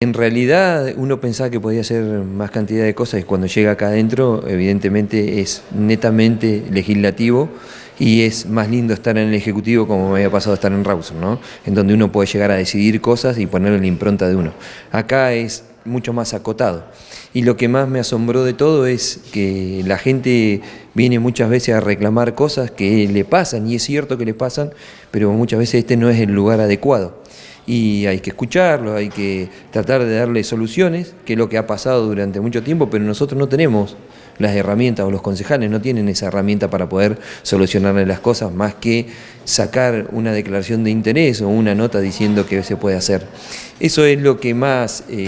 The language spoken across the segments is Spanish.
En realidad uno pensaba que podía hacer más cantidad de cosas y cuando llega acá adentro evidentemente es netamente legislativo y es más lindo estar en el Ejecutivo como me había pasado estar en Rawson, ¿no? en donde uno puede llegar a decidir cosas y ponerle la impronta de uno. Acá es mucho más acotado. Y lo que más me asombró de todo es que la gente viene muchas veces a reclamar cosas que le pasan, y es cierto que le pasan, pero muchas veces este no es el lugar adecuado y hay que escucharlo, hay que tratar de darle soluciones, que es lo que ha pasado durante mucho tiempo, pero nosotros no tenemos las herramientas o los concejales no tienen esa herramienta para poder solucionarle las cosas más que sacar una declaración de interés o una nota diciendo que se puede hacer. Eso es lo que más, eh,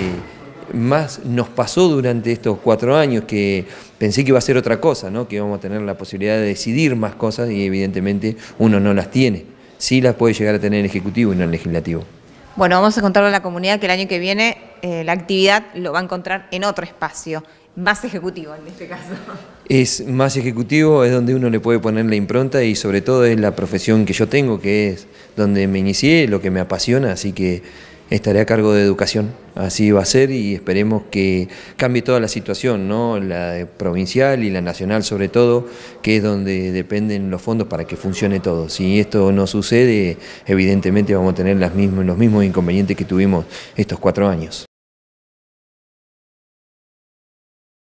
más nos pasó durante estos cuatro años, que pensé que iba a ser otra cosa, ¿no? que íbamos a tener la posibilidad de decidir más cosas y evidentemente uno no las tiene. Sí las puede llegar a tener el Ejecutivo y no el Legislativo. Bueno, vamos a contarle a la comunidad que el año que viene eh, la actividad lo va a encontrar en otro espacio, más ejecutivo en este caso. Es más ejecutivo, es donde uno le puede poner la impronta y sobre todo es la profesión que yo tengo, que es donde me inicié, lo que me apasiona, así que estaré a cargo de educación. Así va a ser y esperemos que cambie toda la situación, ¿no? la provincial y la nacional sobre todo, que es donde dependen los fondos para que funcione todo. Si esto no sucede, evidentemente vamos a tener las mismas, los mismos inconvenientes que tuvimos estos cuatro años.